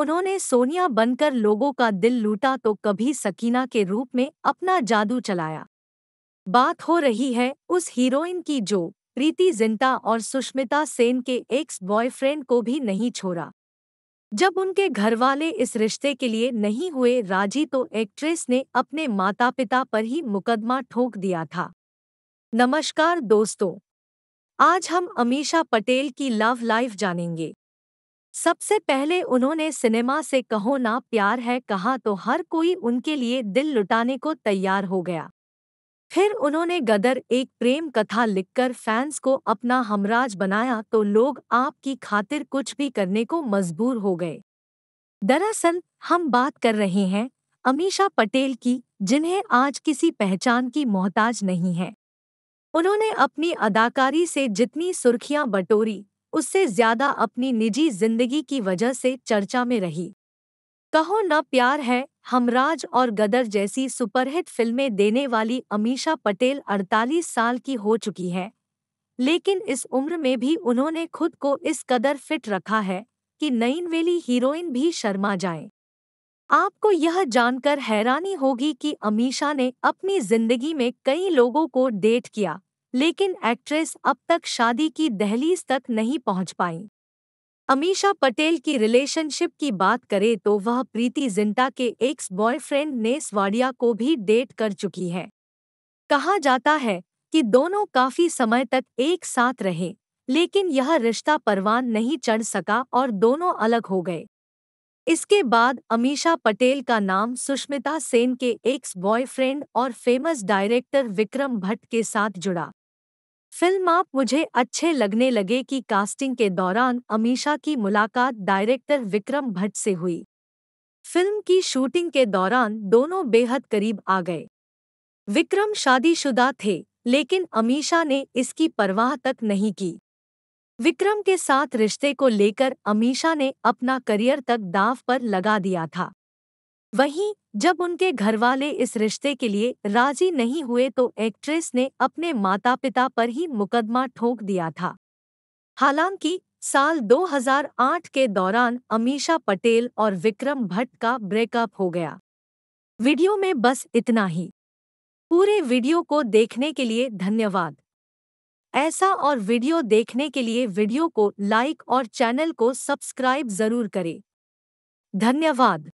उन्होंने सोनिया बनकर लोगों का दिल लूटा तो कभी सकीना के रूप में अपना जादू चलाया बात हो रही है उस हीरोइन की जो प्रीति जिंटा और सुष्मिता सेन के एक्स बॉयफ्रेंड को भी नहीं छोड़ा जब उनके घरवाले इस रिश्ते के लिए नहीं हुए राजी तो एक्ट्रेस ने अपने माता पिता पर ही मुकदमा ठोक दिया था नमस्कार दोस्तों आज हम अमीशा पटेल की लव लाइफ जानेंगे सबसे पहले उन्होंने सिनेमा से कहो ना प्यार है कहा तो हर कोई उनके लिए दिल लुटाने को तैयार हो गया फिर उन्होंने गदर एक प्रेम कथा लिखकर फैंस को अपना हमराज बनाया तो लोग आपकी खातिर कुछ भी करने को मजबूर हो गए दरअसल हम बात कर रहे हैं अमीशा पटेल की जिन्हें आज किसी पहचान की मोहताज नहीं है उन्होंने अपनी अदाकारी से जितनी सुर्खियां बटोरी उससे ज्यादा अपनी निजी जिंदगी की वजह से चर्चा में रही कहो न प्यार है हमराज और गदर जैसी सुपरहिट फिल्में देने वाली अमीशा पटेल 48 साल की हो चुकी हैं लेकिन इस उम्र में भी उन्होंने खुद को इस कदर फिट रखा है कि नईनवेली हीरोइन भी शर्मा जाए आपको यह जानकर हैरानी होगी कि अमीशा ने अपनी जिंदगी में कई लोगों को डेट किया लेकिन एक्ट्रेस अब तक शादी की दहलीज तक नहीं पहुंच पाई अमीशा पटेल की रिलेशनशिप की बात करें तो वह प्रीति जिंटा के एक्स बॉयफ्रेंड नेस वाडिया को भी डेट कर चुकी है कहा जाता है कि दोनों काफी समय तक एक साथ रहे लेकिन यह रिश्ता परवान नहीं चढ़ सका और दोनों अलग हो गए इसके बाद अमीशा पटेल का नाम सुष्मिता सेन के एक्स बॉयफ्रेंड और फेमस डायरेक्टर विक्रम भट्ट के साथ जुड़ा फिल्म आप मुझे अच्छे लगने लगे की कास्टिंग के दौरान अमीशा की मुलाकात डायरेक्टर विक्रम भट्ट से हुई फिल्म की शूटिंग के दौरान दोनों बेहद करीब आ गए विक्रम शादीशुदा थे लेकिन अमीशा ने इसकी परवाह तक नहीं की विक्रम के साथ रिश्ते को लेकर अमीशा ने अपना करियर तक दाव पर लगा दिया था वहीं जब उनके घरवाले इस रिश्ते के लिए राजी नहीं हुए तो एक्ट्रेस ने अपने माता पिता पर ही मुकदमा ठोक दिया था हालांकि साल 2008 के दौरान अमीशा पटेल और विक्रम भट्ट का ब्रेकअप हो गया वीडियो में बस इतना ही पूरे वीडियो को देखने के लिए धन्यवाद ऐसा और वीडियो देखने के लिए वीडियो को लाइक और चैनल को सब्सक्राइब जरूर करें धन्यवाद